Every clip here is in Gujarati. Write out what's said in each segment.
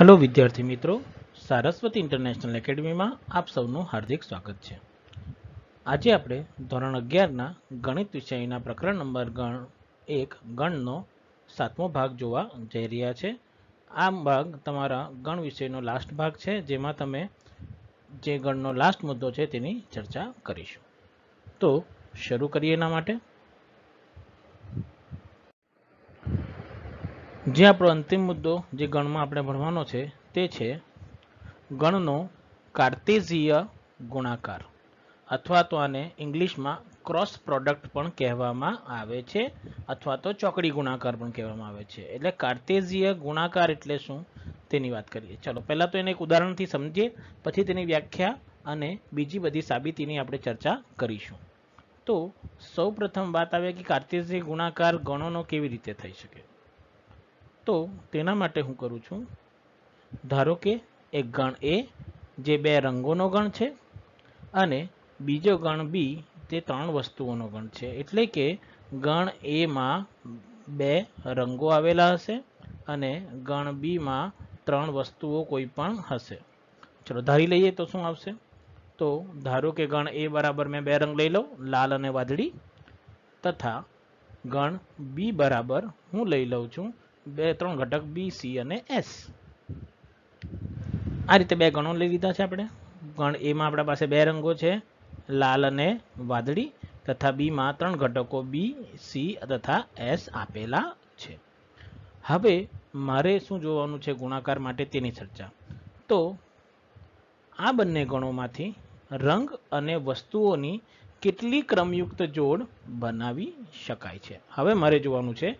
હલો વિદ્યાર્થી મિત્રો સારસ્વતી ઇન્ટરનેશનલ એકેડમીમાં આપ સૌનું હાર્દિક સ્વાગત છે આજે આપણે ધોરણ અગિયારના ગણિત વિષયના પ્રકરણ નંબર ગણ એક ગણનો સાતમો ભાગ જોવા જઈ રહ્યા છે આ ભાગ તમારા ગણ વિષયનો લાસ્ટ ભાગ છે જેમાં તમે જે ગણનો લાસ્ટ મુદ્દો છે તેની ચર્ચા કરીશું તો શરૂ કરીએ એના માટે જે આપણો અંતિમ મુદ્દો જે ગણમાં આપણે ભણવાનો છે તે છે ગણનો કાર્તેઝીય ગુણાકાર અથવા તો આને ઇંગ્લિશમાં ક્રોસ પ્રોડક્ટ પણ કહેવામાં આવે છે અથવા તો ચોકડી ગુણાકાર પણ કહેવામાં આવે છે એટલે કાર્તેઝીય ગુણાકાર એટલે શું તેની વાત કરીએ ચલો પહેલાં તો એને એક ઉદાહરણથી સમજીએ પછી તેની વ્યાખ્યા અને બીજી બધી સાબિતીની આપણે ચર્ચા કરીશું તો સૌ પ્રથમ વાત આવે કે કાર્ટેઝીય ગુણાકાર ગણોનો કેવી રીતે થઈ શકે તો તેના માટે હું કરું છું ધારો કે એક ગણ એ જે બે રંગોનો ગણ છે અને બીજો ગણ બી તે ત્રણ વસ્તુઓનો ગણ છે એટલે કે ગણ એમાં બે રંગો આવેલા હશે અને ગણ બીમાં ત્રણ વસ્તુઓ કોઈ પણ હશે ચલો ધારી લઈએ તો શું આવશે તો ધારો કે ગણ એ બરાબર મેં બે રંગ લઈ લઉં લાલ અને વાદળી તથા ગણ બી બરાબર હું લઈ લઉં છું બે ત્રણ ઘટક બી સી અને એસ આ રીતે બે ગણો લઈ લીધા છે આપણે ગણ એમાં આપણા પાસે બે રંગો છે લાલ અને વાદળી તથા બીમાં ત્રણ ઘટકો બી સી તથા એસ આપેલા છે હવે મારે શું જોવાનું છે ગુણાકાર માટે તેની ચર્ચા તો આ બંને ગણોમાંથી રંગ અને વસ્તુઓની કેટલી ક્રમયુક્ત જોડ બનાવી શકાય છે હવે મારે જોવાનું છે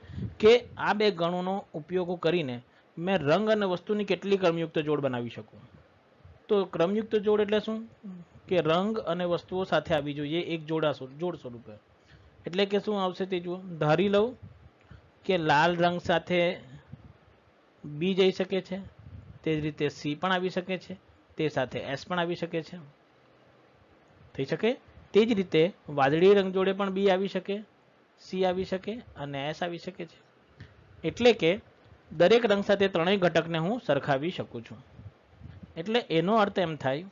કે આ બે ગણોનો ઉપયોગ કરીને મેં રંગ અને વસ્તુની કેટલી ક્રમયુક્ત જોડ બનાવી શકું તો ક્રમયુક્ત જોડ એટલે શું કે રંગ અને વસ્તુઓ સાથે આવી જોઈએ એક જોડા જોડ સ્વરૂપે એટલે કે શું આવશે તે જુઓ ધારી લઉં કે લાલ રંગ સાથે બી જઈ શકે છે તે જ રીતે સી પણ આવી શકે છે તે સાથે એસ પણ આવી શકે છે થઈ શકે તે જ રીતે વાદળી રંગ જોડે પણ બી આવી શકે સી આવી શકે અને એસ આવી શકે છે એટલે કે દરેક રંગ સાથે ત્રણેય ઘટકને હું સરખાવી શકું છું એટલે એનો અર્થ એમ થાય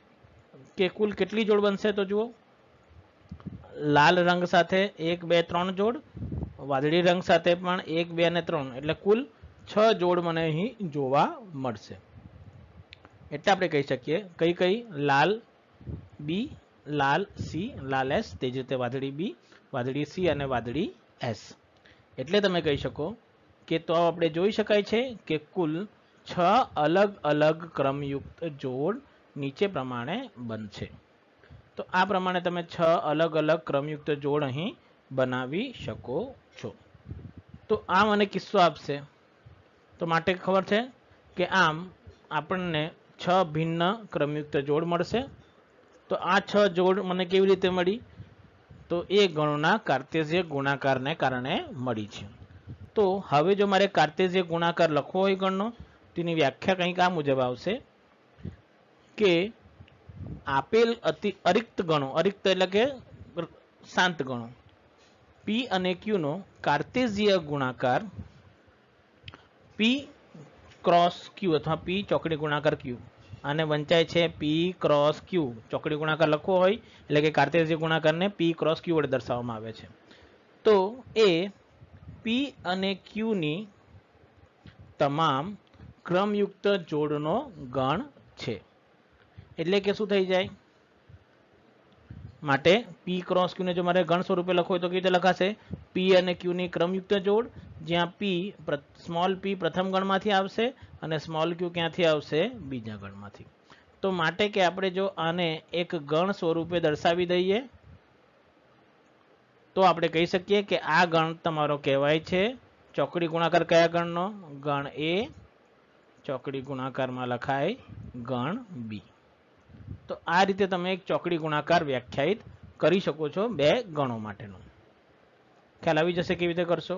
કે કુલ કેટલી જોડ બનશે તો જુઓ લાલ રંગ સાથે એક બે ત્રણ જોડ વાદળી રંગ સાથે પણ એક બે અને ત્રણ એટલે કુલ છ જોડ મને અહીં જોવા મળશે એટલે આપણે કહી શકીએ કઈ કઈ લાલ બી લાલ સી લાલ એસ તે જ રીતે વાદળી બી વાદળી સી અને વાદળી એસ એટલે તમે કહી શકો કે તો આપણે જોઈ શકાય છે કે કુલ છ અલગ અલગ ક્રમયુક્ત જોડ નીચે પ્રમાણે બનશે તો આ પ્રમાણે તમે છ અલગ અલગ ક્રમયુક્ત જોડ અહીં બનાવી શકો છો તો આ મને કિસ્સો આપશે તો માટે ખબર છે કે આમ આપણને છ ભિન્ન ક્રમયુક્ત જોડ મળશે તો આ છ જોડ મને કેવી રીતે મળી તો એ ગણોના કાર્તેજીય ગુણાકારને કારણે મળી છે તો હવે જો મારે કાર્તેજીય ગુણાકાર લખવો હોય ગણનો તેની વ્યાખ્યા કંઈક આ મુજબ આવશે કે આપેલ અતિ અરિક્ત ગણો અરિક્ત એટલે કે શાંત ગણો પી અને ક્યુનો કાર્તેજીય ગુણાકાર પી ક્રોસ ક્યુ અથવા પી ચોકડી ગુણાકાર ક્યુ આને વંચાય છે પી ક્રોસ ક્યુ ચોકડી ગુણાકાર લખવો હોય એટલે કે કાર્તેશીય ગુણાકારને પી ક્રોસ ક્યુ વડે દર્શાવવામાં આવે છે તો એ પી અને ક્યુની તમામ ક્રમયુક્ત જોડનો ગણ છે એટલે કે શું થઈ જાય માટે પી ક્રોસ ક્યુને જો મારે ગણ સ્વરૂપે લખવું હોય તો કેવી રીતે લખાશે પી અને ક્યુની ક્રમયુક્ત જોડ જ્યાં પી સ્મોલ પી પ્રથમ ગણમાંથી આવશે અને સ્મોલ ક્યુ ક્યાંથી આવશે બીજા ગણમાંથી તો માટે કે આપણે જો આને એક ગણ સ્વરૂપે દર્શાવી દઈએ તો આપણે કહી શકીએ કે આ ગણ તમારો કહેવાય છે ચોકડી ગુણાકાર કયા ગણનો ગણ એ ચોકડી ગુણાકારમાં લખાય ગણ બી તો આ રીતે તમે એક ચોકડી ગુણાકાર વ્યાખ્યાયિત કરી શકો છો બે ગણો માટેનો ખ્યાલ આવી જશે કેવી રીતે કરશો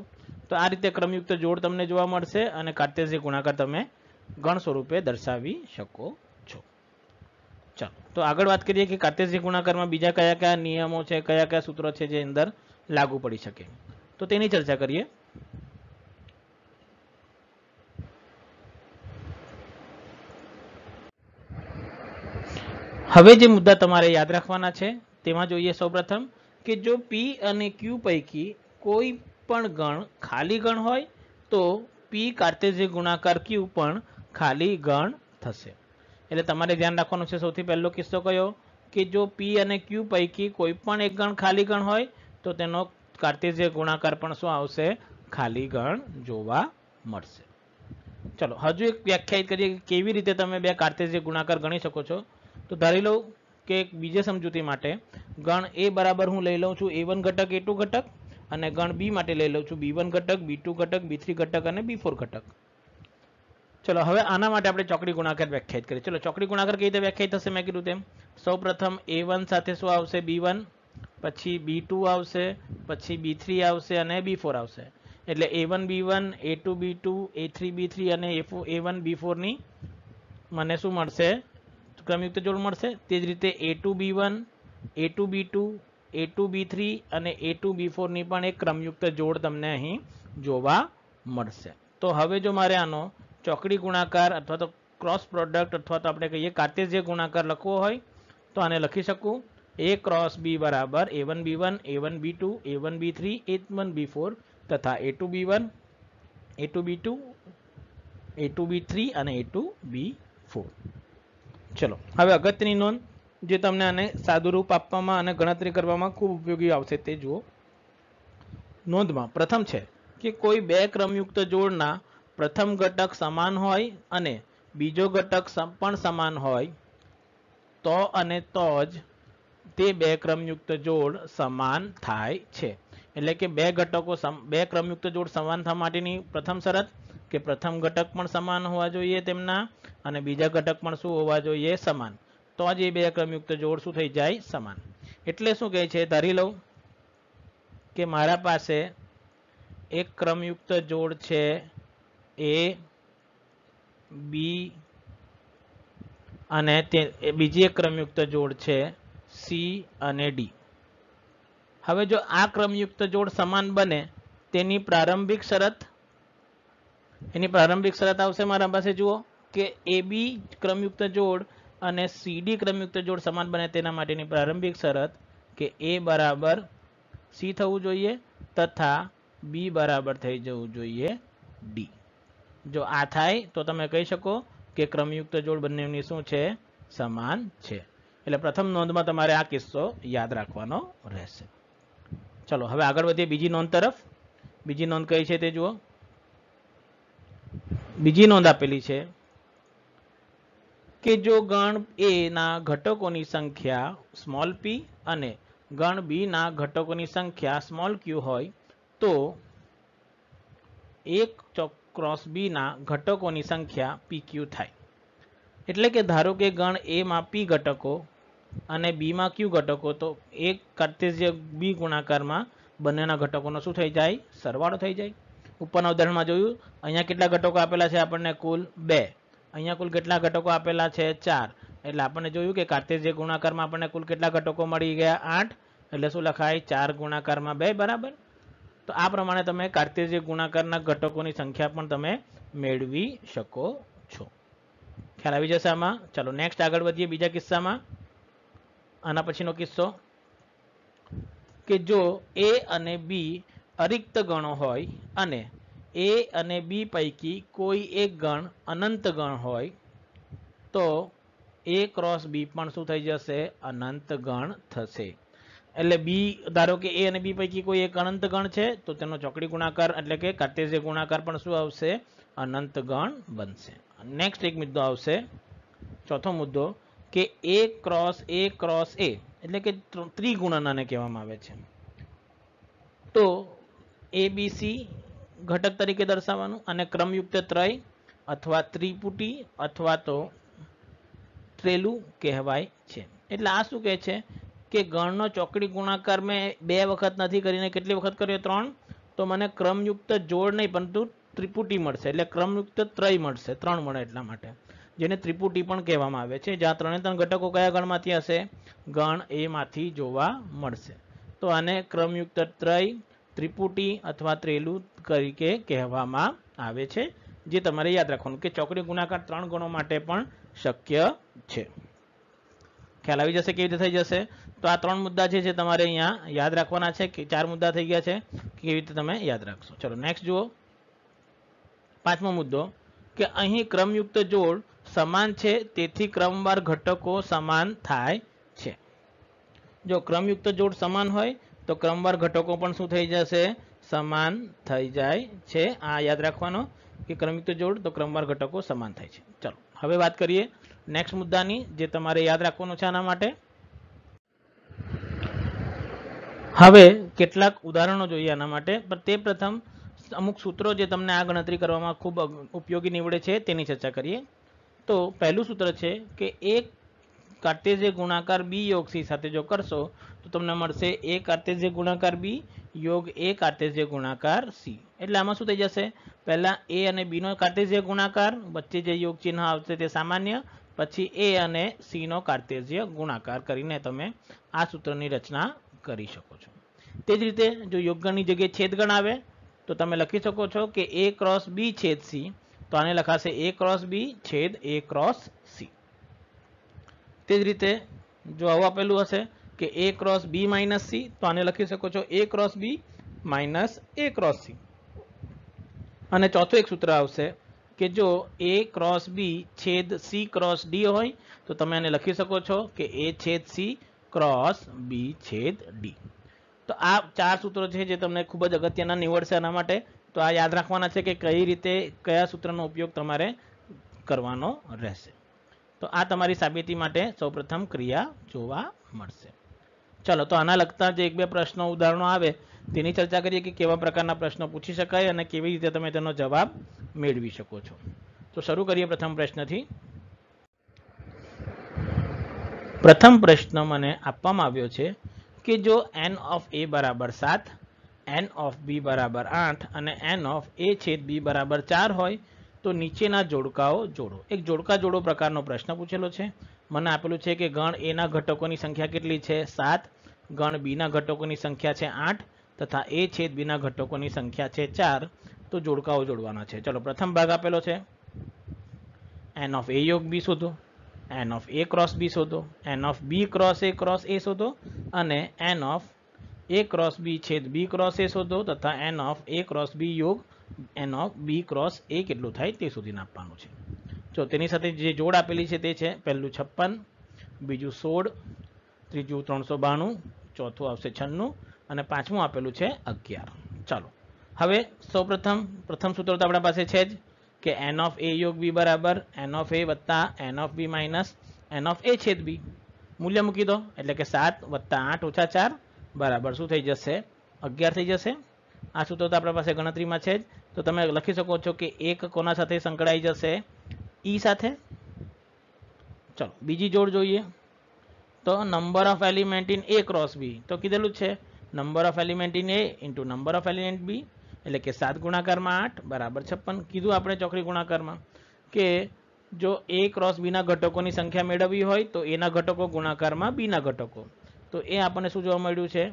તો આ રીતે ક્રમયુક્ત જોડ તમને જોવા મળશે અને કાર્તેશી ગુણાકાર તમે ગણ સ્વરૂપે દર્શાવી શકો છો ચાલો તો આગળ વાત કરીએ કે કાર્તેશી ગુણાકારમાં બીજા કયા કયા નિયમો છે કયા કયા સૂત્રો છે જે અંદર લાગુ પડી શકે તો તેની ચર્ચા કરીએ હવે જે મુદ્દા તમારે યાદ રાખવાના છે તેમાં જોઈએ સૌપ્રથમ કે જો પી અને ક્યુ પૈકી કોઈ પણ ગણ ખાલી ગણ હોય તો પી કાર્તેજી ગુણાકાર ક્યુ પણ ખાલી ગણ થશે એટલે તમારે ધ્યાન રાખવાનું છે સૌથી પહેલો કિસ્સો કયો કે જો પી અને ક્યુ પૈકી કોઈ પણ એક ગણ ખાલી ગણ હોય તો તેનો કાર્તેજીય ગુણાકાર પણ શું આવશે ખાલી ગણ જોવા મળશે ચલો હજુ એક વ્યાખ્યાયિત કરીએ કે કેવી રીતે તમે બે કાર્તેજીય ગુણાકાર ગણી શકો છો તો ધારી લઉં કે બીજી સમજૂતી માટે ગણ એ બરાબર હું લઈ લઉં છું એ વન ઘટક એ ટુ ઘટક અને ગણ બી માટે લઈ લઉં છું બી વન ઘટક બી ટુ ઘટક બી થ્રી ઘટક અને બી ફોર ઘટક ચલો હવે આના માટે આપણે ચોકડી ગુણાકાર વ્યાખ્યાયિત કરીએ ચલો ચોકડી ગુણાકાર કઈ રીતે વ્યાખ્યાયિત થશે મેં કીધું તેમ સૌપ્રથમ એ વન સાથે શું આવશે બી વન પછી બી ટુ આવશે પછી બી થ્રી આવશે અને બી ફોર આવશે એટલે A one B one A two B two A three B three અને એ ફોર એ વન બી ફોરની મને શું મળશે ક્રમયુક્ત જોડ મળશે તે જ રીતે A two B one A two B two A two B three અને એ ટુ બી ફોરની પણ એક ક્રમયુક્ત જોડ તમને અહીં જોવા મળશે તો હવે જો મારે આનો ચોકડી ગુણાકાર અથવા તો ક્રોસ પ્રોડક્ટ અથવા તો આપણે કહીએ કાર્તેજ્ય ગુણાકાર લખવો હોય તો આને લખી શકું એ ક્રોસ બી બરાબર A one B one A one B two A one B three A one B four તથા A two B one A two B two A two B three અને એ ટુ બી ફોર ચલો હવે અગત્યની નોંધ જે તમને આને સાદુરૂપ આપવામાં અને ગણતરી કરવામાં ખૂબ ઉપયોગી આવશે તે જુઓ નોંધમાં પ્રથમ છે કે કોઈ બે ક્રમયુક્ત જોડના પ્રથમ ઘટક સમાન હોય અને બીજો ઘટક પણ સમાન હોય તો અને તો જ તે બે ક્રમયુક્ત જોડ સમાન થાય છે એટલે કે બે ઘટકો બે ક્રમયુક્ત જોડ સમાન થવા માટેની પ્રથમ શરત કે પ્રથમ ઘટક પણ સમાન હોવા જોઈએ તેમના અને બીજા ઘટક પણ શું હોવા જોઈએ સમાન તો જ એ બે ક્રમયુક્ત જોડ શું થઈ જાય સમાન એટલે શું કહે છે ધારી લઉં કે મારા પાસે એક ક્રમયુક્ત જોડ છે એ બી અને બીજી એક ક્રમયુક્ત જોડ છે સી અને ડી હવે જો આ ક્રમયુક્ત જોડ સમાન બને તેની પ્રારંભિક શરત એની પ્રારંભિક શરત આવશે મારા પાસે જુઓ કે એ બી ક્રમયુક્ત જોડ અને સીડી ક્રમયુક્ત જોડ સમાન બને તેના માટેની પ્રારંભિક શરત કે એ બરાબર સી થવું જોઈએ તથા બી બરાબર થઈ જવું જોઈએ ડી જો આ થાય તો તમે કહી શકો કે ક્રમયુક્ત જોડ બંનેની શું છે સમાન છે એટલે પ્રથમ નોંધમાં તમારે આ કિસ્સો યાદ રાખવાનો રહેશે ચલો હવે આગળ વધીએ બીજી નોંધ તરફ બીજી નોંધ કઈ છે તે જુઓ બીજી નોંધ આપેલી છે કે જો ગણ એ ના ઘટકોની સંખ્યા સ્મોલ પી અને ગણ બી ના ઘટકોની સંખ્યા સ્મોલ ક્યુ હોય તો એક ક્રોસ બી ના ઘટકોની સંખ્યા પી ક્યુ થાય એટલે કે ધારો કે ગણ એમાં પી ઘટકો અને બીમાં ક્યુ ઘટકો તો એક કાર્તેજ્ય બી ગુણાકારમાં બંનેના ઘટકોનો શું થઈ જાય સરવાળો થઈ જાય ઉપરના ઉદાહરણમાં જોયું અહીંયા કેટલા ઘટકો આપેલા છે આપણને કુલ બે અહીંયા કુલ કેટલા ઘટકો આપેલા છે ચાર એટલે આપણને જોયું કે કાર્તિજ્ય ગુણાકારમાં આપણને કુલ કેટલા ઘટકો મળી ગયા આઠ એટલે શું લખાય ચાર ગુણાકારમાં બે બરાબર તો આ પ્રમાણે તમે કાર્તિજ્ય ગુણાકારના ઘટકોની સંખ્યા પણ તમે મેળવી શકો છો ખ્યાલ આવી જશે આમાં ચાલો નેક્સ્ટ આગળ વધીએ બીજા કિસ્સામાં આના પછીનો કિસ્સો કે જો એ અને બી અરિક્ત ગણો હોય અને એ અને બી પૈકી કોઈ એક ગણ અનંત ગણ હોય તો એ ક્રોસ બી પણ શું થઈ જશે અનંત ગણ થશે એટલે બી ધારો કે એ અને બી પૈકી કોઈ એક અનંત ગણ છે તો તેનો ચોકડી ગુણાકાર એટલે કે કાર્તેજ્ય ગુણાકાર પણ શું આવશે અનંત ગણ બનશે નેક્સ્ટ એક મુદ્દો આવશે ચોથો મુદ્દો કે A cross A cross A એટલે કે ત્રિગુણનાને કહેવામાં આવે છે તો એ એબીસી ઘટક તરીકે દર્શાવવાનું અને ક્રમયુક્ત ત્રય અથવા ત્રિપુટી અથવા તો ત્રેલું કહેવાય છે એટલે આ શું કહે છે કે ગણનો ચોકડી ગુણાકાર મેં બે વખત નથી કરીને કેટલી વખત કર્યો ત્રણ તો મને ક્રમયુક્ત જોડ નહીં પરંતુ ત્રિપુટી મળશે એટલે ક્રમયુક્ત ત્રય મળશે ત્રણ મળે એટલા માટે જેને ત્રિપુટી પણ કહેવામાં આવે છે જ્યાં ત્રણે ત્રણ ઘટકો કયા ગણમાંથી હશે ગણ એમાંથી જોવા મળશે તો આને ક્રમયુક્ત ત્રય ત્રિપુટી અથવા ત્રેલું તરીકે કહેવામાં આવે છે જે તમારે યાદ રાખવાનું કે ચોકડી ગુણાકાર ત્રણ ગણો માટે પણ શક્ય છે ખ્યાલ આવી જશે કેવી રીતે થઈ જશે તો આ ત્રણ મુદ્દા છે જે તમારે અહીંયા યાદ રાખવાના છે કે ચાર મુદ્દા થઈ ગયા છે કેવી રીતે તમે યાદ રાખશો ચલો નેક્સ્ટ જુઓ પાંચમો મુદ્દો કે અહીં ક્રમયુક્ત જોડ સમાન છે તેથી ક્રમવાર ઘટકો સમાન થાય છે જો ક્રમયુક્ત જોડ સમાન હોય તો ક્રમવાર ઘટકો પણ શું થઈ જશે સમાન થઈ જાય છે આ યાદ રાખવાનો કે ક્રમિક તો જોડ તો ક્રમવાર ઘટકો સમાન થાય છે ચલો હવે વાત કરીએ નેક્સ્ટ મુદ્દાની જે તમારે યાદ રાખવાનું છે આના માટે હવે કેટલાક ઉદાહરણો જોઈએ આના માટે પણ તે પ્રથમ અમુક સૂત્રો જે તમને આ ગણતરી કરવામાં ખૂબ ઉપયોગી નીવડે છે તેની ચર્ચા કરીએ તો પહેલું સૂત્ર છે કે એક કાર્ટેઝિય ગુણાકાર બી યોગ સાથે જો કરશો તો તમને મળશે એ કાર્તેજ્ય ગુણાકાર બી યોગ એ કાર્તેજ્ય ગુણાકાર સી એટલે આમાં શું થઈ જશે પહેલાં એ અને બીનો કાર્તેજ્ય ગુણાકાર વચ્ચે જે યોગ ચિહ્ન આવશે તે સામાન્ય પછી એ અને સીનો કાર્તેજ્ય ગુણાકાર કરીને તમે આ સૂત્રની રચના કરી શકો છો તે જ રીતે જો યોગગણની જગ્યાએ છેદ ગણ આવે તો તમે લખી શકો છો કે એ ક્રોસ બી છેદ સી તો આને લખાશે એ ક્રોસ બી છેદ એ ક્રોસ સી તે જ રીતે જો આવું આપેલું હશે કે A cross B minus C તો આને લખી શકો છો A cross B minus A cross C અને ચોથું એક સૂત્ર આવશે કે જો એ ક્રોસ બી છેદ સી ક્રોસ ડી હોય તો તમે આને લખી શકો છો કે એ છેદ સી ક્રોસ બી છેદ ડી તો આ ચાર સૂત્રો છે જે તમને ખૂબ જ અગત્યના નીવડશે આના માટે તો આ યાદ રાખવાના છે કે કઈ રીતે કયા સૂત્રનો ઉપયોગ તમારે કરવાનો રહેશે તો આ તમારી સાબિતી માટે સૌપ્રથમ ક્રિયા જોવા મળશે ચાલો તો આના લગતા જે એક બે પ્રશ્નો ઉદાહરણો આવે તેની ચર્ચા કરીએ કે કેવા પ્રકારના પ્રશ્નો પૂછી શકાય અને કેવી રીતે તમે તેનો જવાબ મેળવી શકો છો તો શરૂ કરીએ પ્રથમ પ્રશ્નથી પ્રથમ પ્રશ્ન મને આપવામાં આવ્યો છે કે જો એન ઓફ એ બરાબર સાત એન ઓફ બી બરાબર આઠ અને એન ઓફ એ છેદ બી બરાબર ચાર હોય તો નીચેના જોડકાઓ જોડો એક જોડકા જોડો પ્રકારનો પ્રશ્ન પૂછેલો છે મને આપેલું છે કે ગણ એના ઘટકોની સંખ્યા કેટલી છે સાત ગણ બીના ઘટકોની સંખ્યા છે આઠ તથા એ છેદ બીના ઘટકોની સંખ્યા છે ચાર તો જોડકાઓ જોડવાના છે ચલો પ્રથમ ભાગ આપેલો છે એન ઓફ એ યોગ બી શોધો n of A cross B શોધો n of B cross A cross A શોધો અને n of A cross B છેદ બી ક્રોસ એ શોધો તથા n of A cross B યોગ n of B cross A કેટલું થાય તે શોધીને આપવાનું છે જો તેની સાથે જે જોડ આપેલી છે તે છે પહેલું છપ્પન બીજું સોળ ત્રીજું ત્રણસો બાણું ચોથું આવશે છન્નું અને પાંચમું આપેલું છે અગિયાર ચાલો હવે સૌપ્રથમ પ્રથમ સૂત્ર તો આપણા પાસે છે જ કે એન ઓફ એ યોગ બી બરાબર એન ઓફ એ વત્તા n of B minus n of A છેદ બી મૂલ્ય મૂકી દો એટલે કે સાત વત્તા આઠ ઓછા ચાર બરાબર શું થઈ જશે અગિયાર થઈ જશે આ સૂત્ર તો આપણા પાસે ગણતરીમાં છે જ તો તમે લખી શકો છો કે એક કોના સાથે સંકળાઈ જશે ઈ સાથે ચલો બીજી જોડ જોઈએ તો number of element in A cross B તો કીધેલું છે number of element in A into number of element B એટલે કે સાત ગુણાકારમાં આઠ બરાબર છપ્પન કીધું આપણે ચોકડી ગુણાકારમાં કે જો એ ક્રોસ બીના ઘટકોની સંખ્યા મેળવવી હોય તો એના ઘટકો ગુણાકારમાં બીના ઘટકો તો એ આપણને શું જોવા મળ્યું છે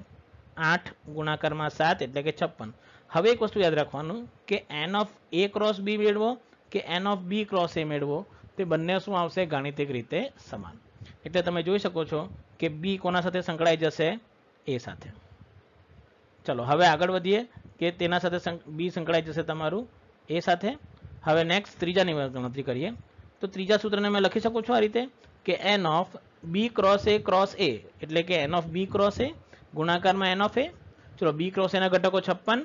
આઠ ગુણાકારમાં સાત એટલે કે છપ્પન હવે એક વસ્તુ યાદ રાખવાનું કે n of A cross B મેળવો કે n of B cross A મેળવો તે બંને શું આવશે ગાણિતિક રીતે સમાન એટલે તમે જોઈ શકો છો કે બી કોના સાથે સંકળાઈ જશે એ સાથે ચલો હવે આગળ વધીએ કે તેના સાથે બી સંકળાઈ જશે તમારું એ સાથે હવે નેક્સ્ટ ત્રીજાની ગણતરી કરીએ તો ત્રીજા સૂત્રને મેં લખી શકું છું આ રીતે કે n of B cross A cross A એટલે કે n of B cross A ગુણાકારમાં એન ઓફ એ ચલો બી ક્રોસ એના ઘટકો છપ્પન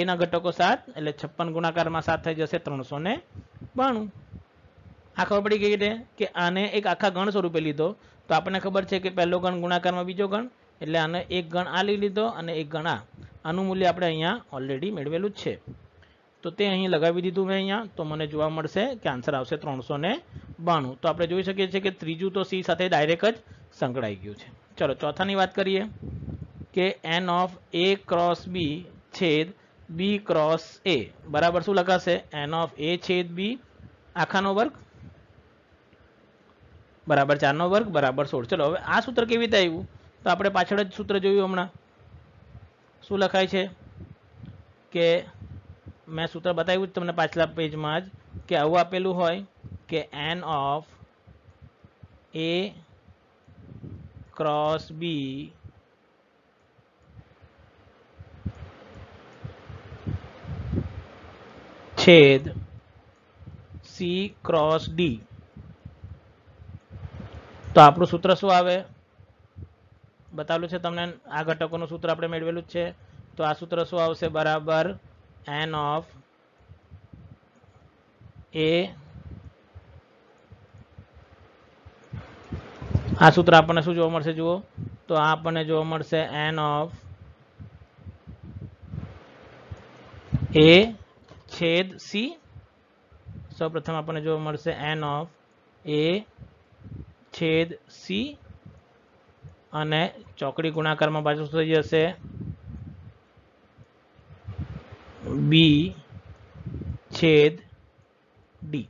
એના ઘટકો સાત એટલે છપ્પન ગુણાકારમાં સાત થઈ જશે ત્રણસો ને બાણું આ ખબર પડી ગઈ છે કે આને એક આખા ગણ સ્વરૂપે લીધો તો આપણને ખબર છે કે પહેલો ગણ ગુણાકારમાં બીજો ગણ એટલે આને એક ગણ આ લઈ લીધો અને એક ગણ આ આનું મૂલ્ય આપણે અહીંયા ઓલરેડી મેળવેલું જ છે તો તે અહીં લગાવી દીધું મેં અહીંયા તો મને જોવા મળશે કે આન્સર આવશે ત્રણસો ને બાણું તો આપણે જોઈ શકીએ છીએ કે ત્રીજું તો સી સાથે ડાયરેક્ટ જ સંકળાઈ ગયું છે ચલો ચોથાની વાત કરીએ કે n of A cross B છેદ બી ક્રોસ એ બરાબર શું લખાશે એન ઓફ એ છેદ બી આખાનો વર્ગ બરાબર ચારનો વર્ગ બરાબર સોળ ચલો હવે આ સૂત્ર કેવી રીતે આવ્યું તો આપણે પાછળ જ સૂત્ર જોયું હમણાં શું લખાય છે કે મેં સૂત્ર બતાવ્યું તમને પાછલા પેજમાં જ કે આવું આપેલું હોય કે n of A cross B છેદ સી ક્રોસ ડી તો આપણું સૂત્ર શું આવે બતાવેલું છે તમને આ ઘટકોનું સૂત્ર આપણે મેળવેલું જ છે તો આ સૂત્ર શું આવશે બરાબર એન ઓફ એ આ સૂત્ર આપણને શું જોવા મળશે જુઓ તો આ આપણને જોવા મળશે એન ઓફ એ છેદ સી સૌપ્રથમ આપણને જોવા મળશે એન ઓફ એ છેદ સી અને ચોકડી ગુણાકારમાં પાછું થઈ જશે બી છેદ ડી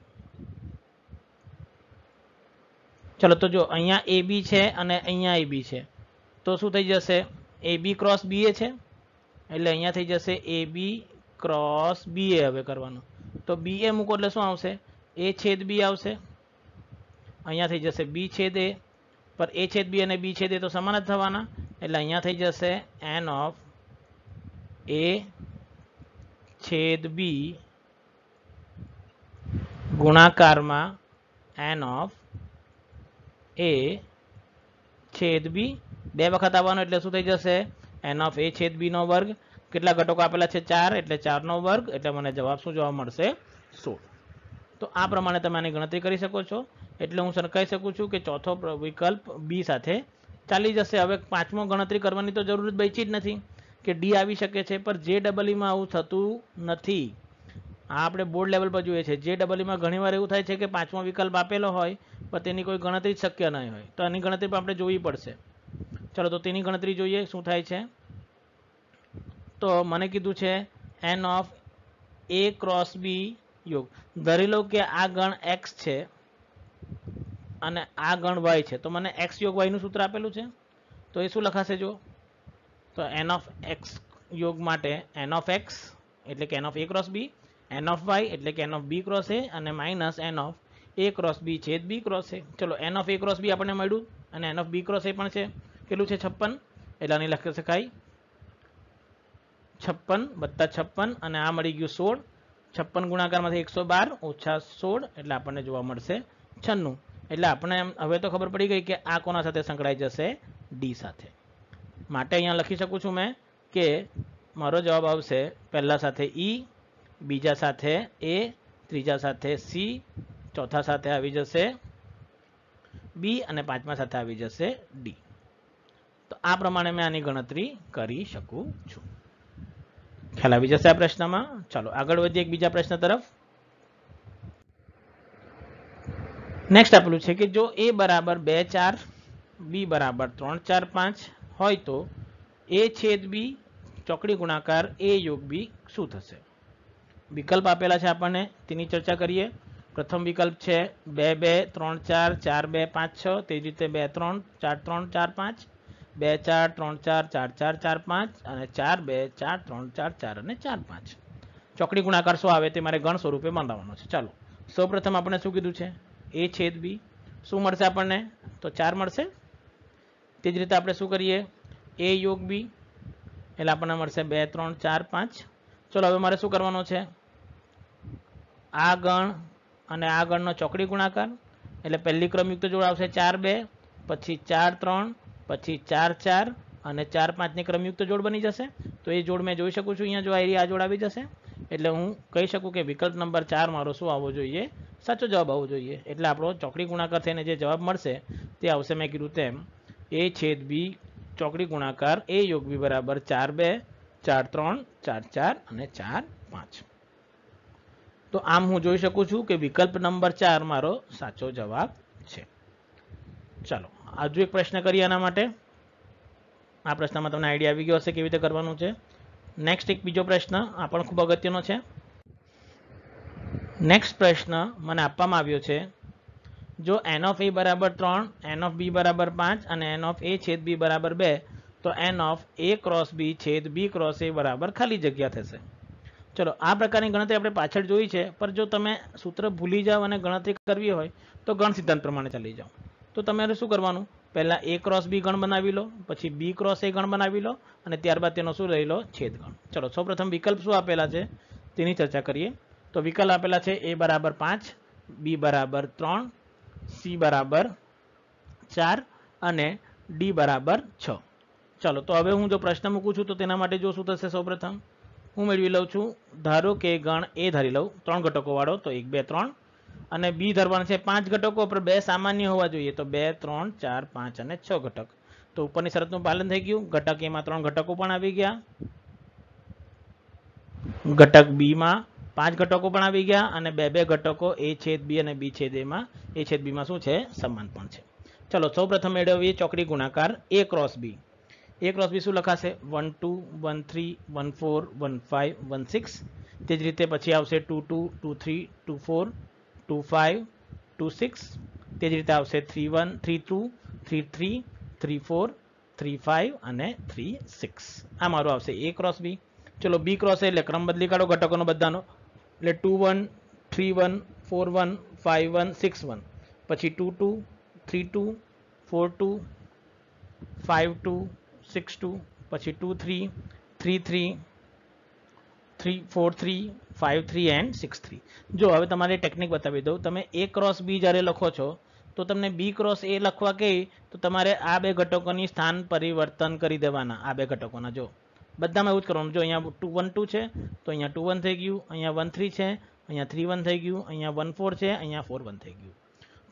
ચલો તો જો અહીંયા એ બી છે અને અહીંયા એ બી છે તો શું થઈ જશે એ બી ક્રોસ બી એ છે એટલે અહીંયા થઈ જશે એ બી ક્રોસ બી એ હવે કરવાનું તો બી એ મૂકો એટલે શું આવશે એ છેદ બી આવશે અહીંયા થઈ જશે બી છેદે પર એ છેદ બી અને બી છેદે તો સમાન જ થવાના એટલે અહીંયા થઈ જશે એન ઓફ એ છેદ બી ગુણાકારમાં એન ઓફ એ છેદ બી બે વખત આવવાનું એટલે શું થઈ જશે એન ઓફ એ છેદ બીનો વર્ગ કેટલા ઘટકો આપેલા છે ચાર એટલે ચારનો વર્ગ એટલે મને જવાબ શું જોવા મળશે સોળ તો આ પ્રમાણે તમે આની ગણતરી કરી શકો છો એટલે હું સરખાઈ શકું છું કે ચોથો વિકલ્પ બી સાથે ચાલી જશે હવે પાંચમો ગણતરી કરવાની તો જરૂર બેચી જ નથી કે ડી આવી શકે છે પણ જે ડબલઈમાં આવું થતું નથી આ આપણે બોર્ડ લેવલ પર જોઈએ છે જે ડબલઈમાં ઘણીવાર એવું થાય છે કે પાંચમો વિકલ્પ આપેલો હોય પણ તેની કોઈ ગણતરી શક્ય નહીં હોય તો એની ગણતરી પણ આપણે જોવી પડશે ચલો તો તેની ગણતરી જોઈએ શું થાય છે તો મને કીધું છે n of A cross B યોગ ધરી લો કે આ ગણ એક્સ છે અને આ ગણ વાય છે તો મને એક્સ યોગ વાયનું સૂત્ર આપેલું છે તો એ શું લખાશે જો તો એન ઓફ એક્સ યોગ માટે એન ઓફ એક્સ એટલે કે n of A cross B n of y એટલે કે n of B cross A અને minus n of A cross B છેદ બી ક્રોસ એ ચલો n of A cross B આપણને મળ્યું અને n of B cross A પણ છે કેટલું છે છપ્પન એટલે આની લખી શકાય છપ્પન બત્તા છપ્પન અને આ મળી ગયું સોળ છપ્પન ગુણાકારમાંથી એકસો બાર ઓછા સોળ એટલે આપણને જોવા મળશે છન્નું એટલે આપણે એમ હવે તો ખબર પડી ગઈ કે આ કોના સાથે સંકળાઈ જશે ડી સાથે માટે અહીંયા લખી શકું છું મેં કે મારો જવાબ આવશે પહેલા સાથે ઈ e, બીજા સાથે એ ત્રીજા સાથે સી ચોથા સાથે આવી જશે બી અને પાંચમા સાથે આવી જશે ડી તો આ પ્રમાણે મેં આની ગણતરી કરી શકું છું ખ્યાલ આવી જશે આ પ્રશ્નમાં ચાલો આગળ વધીએ એક બીજા પ્રશ્ન તરફ નેક્સ્ટ આપેલું છે કે જો એ બરાબર બે ચાર બી બરાબર ત્રણ ચાર પાંચ હોય તો એ છેદ બી ચોકડી ગુણાકાર એ યોગ બી શું થશે વિકલ્પ આપેલા છે આપણને તેની ચર્ચા કરીએ પ્રથમ વિકલ્પ છે બે બે ત્રણ ચાર ચાર બે પાંચ છ તે જ રીતે બે ત્રણ ચાર ત્રણ ચાર પાંચ બે ચાર ત્રણ ચાર ચાર ચાર ચાર પાંચ અને ચાર બે ચાર ત્રણ ચાર ચાર અને ચાર પાંચ ચોકડી ગુણાકાર શું આવે તે મારે ગણ સ્વરૂપે બાંધવાનો છે ચાલો સૌપ્રથમ આપણે શું કીધું છે એ છેદ બી શું મળશે આપણને તો ચાર મળશે તે જ રીતે આપણે શું કરીએ એ યોગ બી એટલે આપણને મળશે બે ત્રણ ચાર પાંચ ચલો હવે મારે શું કરવાનો છે આ ગણ અને આ ગણનો ચોકડી ગુણાકાર એટલે પહેલી ક્રમયુક્ત જોડ આવશે ચાર બે પછી ચાર ત્રણ પછી ચાર ચાર અને ચાર પાંચની ક્રમયુક્ત જોડ બની જશે તો એ જોડ મેં જોઈ શકું છું અહીંયા જો આ જોડ આવી જશે એટલે હું કહી શકું કે વિકલ્પ નંબર ચાર મારો શું આવવો જોઈએ સાચો જવાબ આવવો જોઈએ એટલે આપણો ચોકડી ગુણાકાર થઈને જે જવાબ મળશે તે આવશે મેં કીધું તેમ એ છેદ બી ચોકડી ગુણાકાર એ યોગ બી બરાબર ચાર બે ચાર ત્રણ ચાર ચાર અને ચાર પાંચ તો આમ હું જોઈ શકું છું કે વિકલ્પ નંબર ચાર મારો સાચો જવાબ છે ચાલો હજુ એક પ્રશ્ન કરીએ આના માટે આ પ્રશ્નમાં તમને આઈડિયા આવી ગયો હશે કેવી રીતે કરવાનું છે નેક્સ્ટ એક બીજો પ્રશ્ન આ પણ ખૂબ અગત્યનો છે નેક્સ્ટ પ્રશ્ન મને આપવામાં આવ્યો છે જો એન ઓફ એ બરાબર ત્રણ એન ઓફ બી બરાબર પાંચ અને એન ઓફ એ છેદ બી બરાબર બે તો n of A cross B છેદ બી ક્રોસ એ બરાબર ખાલી જગ્યા થશે ચલો આ પ્રકારની ગણતરી આપણે પાછળ જોઈ છે પર જો તમે સૂત્ર ભૂલી જાઓ અને ગણતરી કરવી હોય તો ગણ સિદ્ધાંત પ્રમાણે ચાલી જાઓ તો તમારે શું કરવાનું પહેલાં એ ક્રોસ બી ગણ બનાવી લો પછી બી ક્રોસ એ ગણ બનાવી લો અને ત્યારબાદ તેનો શું રહી લો છેદ ગણ ચલો સૌપ્રથમ વિકલ્પ શું આપેલા છે તેની ચર્ચા કરીએ તો વિકલ્પ આપેલા છે એ બરાબર પાંચ બી બરાબર ત્રણ સી બરાબર ચાર અને ડી બરાબર છ ચાલો તો હવે હું જો પ્રશ્ન મૂકું છું તો તેના માટે જો શું થશે સૌપ્રથમ હું મેળવી લઉં છું ધારો કે ગણ એ ધારી લઉં ત્રણ ઘટકોવાળો તો એક બે ત્રણ અને બી ધરવાનું છે પાંચ ઘટકો પર બે સામાન્ય હોવા જોઈએ તો બે ત્રણ ચાર પાંચ અને છ ઘટક તો ઉપરની શરતનું પાલન થઈ ગયું ઘટક એમાં ત્રણ ઘટકો પણ આવી ગયા ઘટક બીમાં પાંચ ઘટકો પણ આવી ગયા અને બે બે ઘટકો એ છેદ બી અને બી છેદ એમાં એ છેદ બીમાં શું છે સમાન પણ છે ચલો સૌપ્રથમ મેળવીએ ચોકડી ગુણાકાર એ ક્રોસ બી એ ક્રોસ બી શું લખાશે one two one three one four one five one six તે જ રીતે પછી આવશે two two two three two four two five two six તે જ રીતે આવશે three one three two three three three four three five અને થ્રી સિક્સ આ મારું આવશે એ ક્રોસ બી ચલો બી ક્રોસ એટલે ક્રમ બદલી કાઢો ઘટકોનો બધાનો એટલે two one three one four one five one six one પછી two two three two four two five two six two પછી two three three three three four three five three and six three જો હવે તમારે ટેકનિક બતાવી દઉં તમે એ ક્રોસ બી જ્યારે લખો છો તો તમને બી ક્રોસ એ લખવા કહે તો તમારે આ બે ઘટકોની સ્થાન પરિવર્તન કરી દેવાના આ બે ઘટકોના જો બધામાં એવું જ કરવાનું જો અહીંયા ટુ વન ટુ છે તો અહીંયા ટુ વન થઈ ગયું અહીંયા વન થ્રી છે અહીંયા થ્રી વન થઈ ગયું અહીંયા વન ફોર છે અહીંયા ફોર વન થઈ ગયું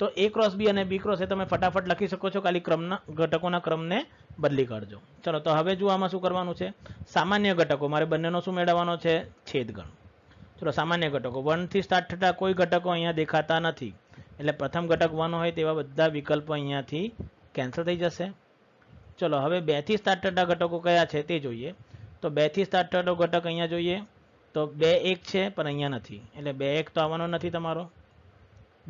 તો એ ક્રોસ બી અને બી ક્રોસ એ તમે ફટાફટ લખી શકો છો ખાલી ક્રમના ઘટકોના ક્રમને બદલી કાઢજો ચલો તો હવે જો આમાં શું કરવાનું છે સામાન્ય ઘટકો મારે બંનેનો શું મેળવવાનો છે છેદગણ ચલો સામાન્ય ઘટકો વનથી સ્ટાર્ટ થતા કોઈ ઘટકો અહીંયા દેખાતા નથી એટલે પ્રથમ ઘટક વન હોય તેવા બધા વિકલ્પો અહીંયાથી કેન્સલ થઈ જશે ચલો હવે બેથી સ્ટાર્ટ થતા ઘટકો કયા છે તે જોઈએ તો બેથી સ્ટાર્ટ થતો ઘટક અહીંયા જોઈએ તો બે એક છે પણ અહીંયા નથી એટલે બે એક તો આવવાનો નથી તમારો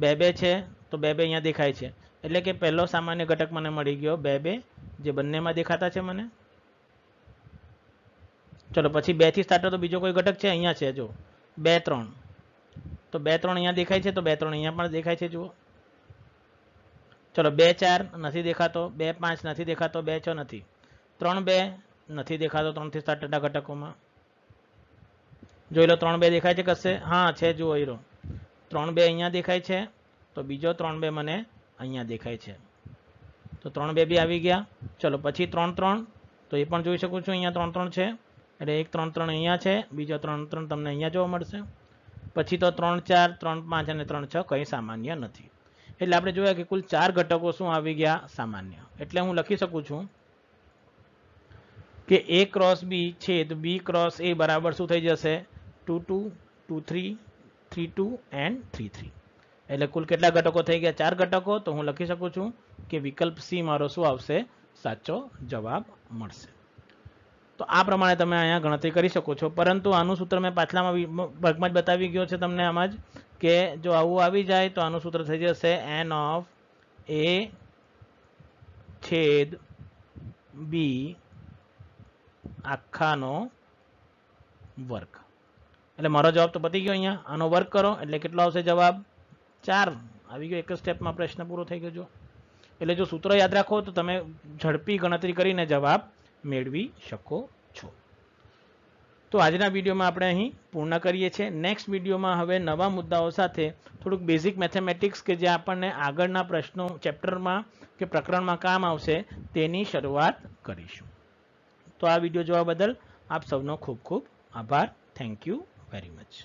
બે બે છે તો બે બે અહીંયા દેખાય છે એટલે કે પહેલો સામાન્ય ઘટક મને મળી ગયો બે બે જે બંનેમાં દેખાતા છે મને ચલો પછી બેથી સ્ટાર્ટ તો બીજો કોઈ ઘટક છે અહીંયા છે જો બે ત્રણ તો બે ત્રણ અહીંયા દેખાય છે તો બે ત્રણ અહીંયા પણ દેખાય છે જુઓ ચલો બે ચાર નથી દેખાતો બે પાંચ નથી દેખાતો બે છ નથી ત્રણ બે નથી દેખાતો ત્રણથી સાત ટકા ઘટકોમાં જોઈ લો ત્રણ બે દેખાય છે કશે હા છે જુઓ હીરો ત્રણ બે અહીંયા દેખાય છે તો બીજો ત્રણ બે મને અહીંયા દેખાય છે તો ત્રણ બે બી આવી ગયા ચલો પછી ત્રણ ત્રણ તો એ પણ જોઈ શકું છું અહીંયા ત્રણ ત્રણ છે એટલે એક ત્રણ ત્રણ અહીંયા છે બીજો ત્રણ ત્રણ તમને અહીંયા જોવા મળશે પછી તો ત્રણ ચાર ત્રણ પાંચ અને ત્રણ છ કંઈ સામાન્ય નથી એટલે આપણે જોયા કે કુલ ચાર ઘટકો શું આવી ગયા સામાન્ય એટલે હું લખી શકું છું કે એ ક્રોસ બી છેદ બી ક્રોસ એ બરાબર શું થઈ જશે two two two three three two and three three એટલે કુલ કેટલા ઘટકો થઈ ગયા ચાર ઘટકો તો હું લખી શકું છું કે વિકલ્પ સી મારો શું આવશે સાચો જવાબ મળશે તો આ પ્રમાણે તમે અહીંયા ગણતરી કરી શકો છો પરંતુ આનું સૂત્ર મેં પાછલામાં ભાગમાં જ બતાવી ગયો છે તમને આમાં જ કે જો આવું આવી જાય તો આનું સૂત્ર થઈ જશે એન ઓફ એ છેદ બી આખાનો વર્ગ એટલે મારો જવાબ તો પતી ગયો અહીંયા આનો વર્ગ કરો એટલે કેટલો આવશે જવાબ ચાર આવી ગયો એક સ્ટેપમાં પ્રશ્ન પૂરો થઈ ગયો જો એટલે જો સૂત્ર યાદ રાખો તો તમે ઝડપી ગણતરી કરીને જવાબ મેળવી શકો છો તો આજના વિડીયોમાં આપણે અહીં પૂર્ણ કરીએ છીએ નેક્સ્ટ વિડીયોમાં હવે નવા મુદ્દાઓ સાથે થોડુંક બેઝિક મેથેમેટિક્સ કે જે આપણને આગળના પ્રશ્નો ચેપ્ટરમાં કે પ્રકરણમાં કામ આવશે તેની શરૂઆત કરીશું તો આ વિડીયો જોવા બદલ આપ સૌનો ખૂબ ખૂબ આભાર થેન્ક યુ વેરી મચ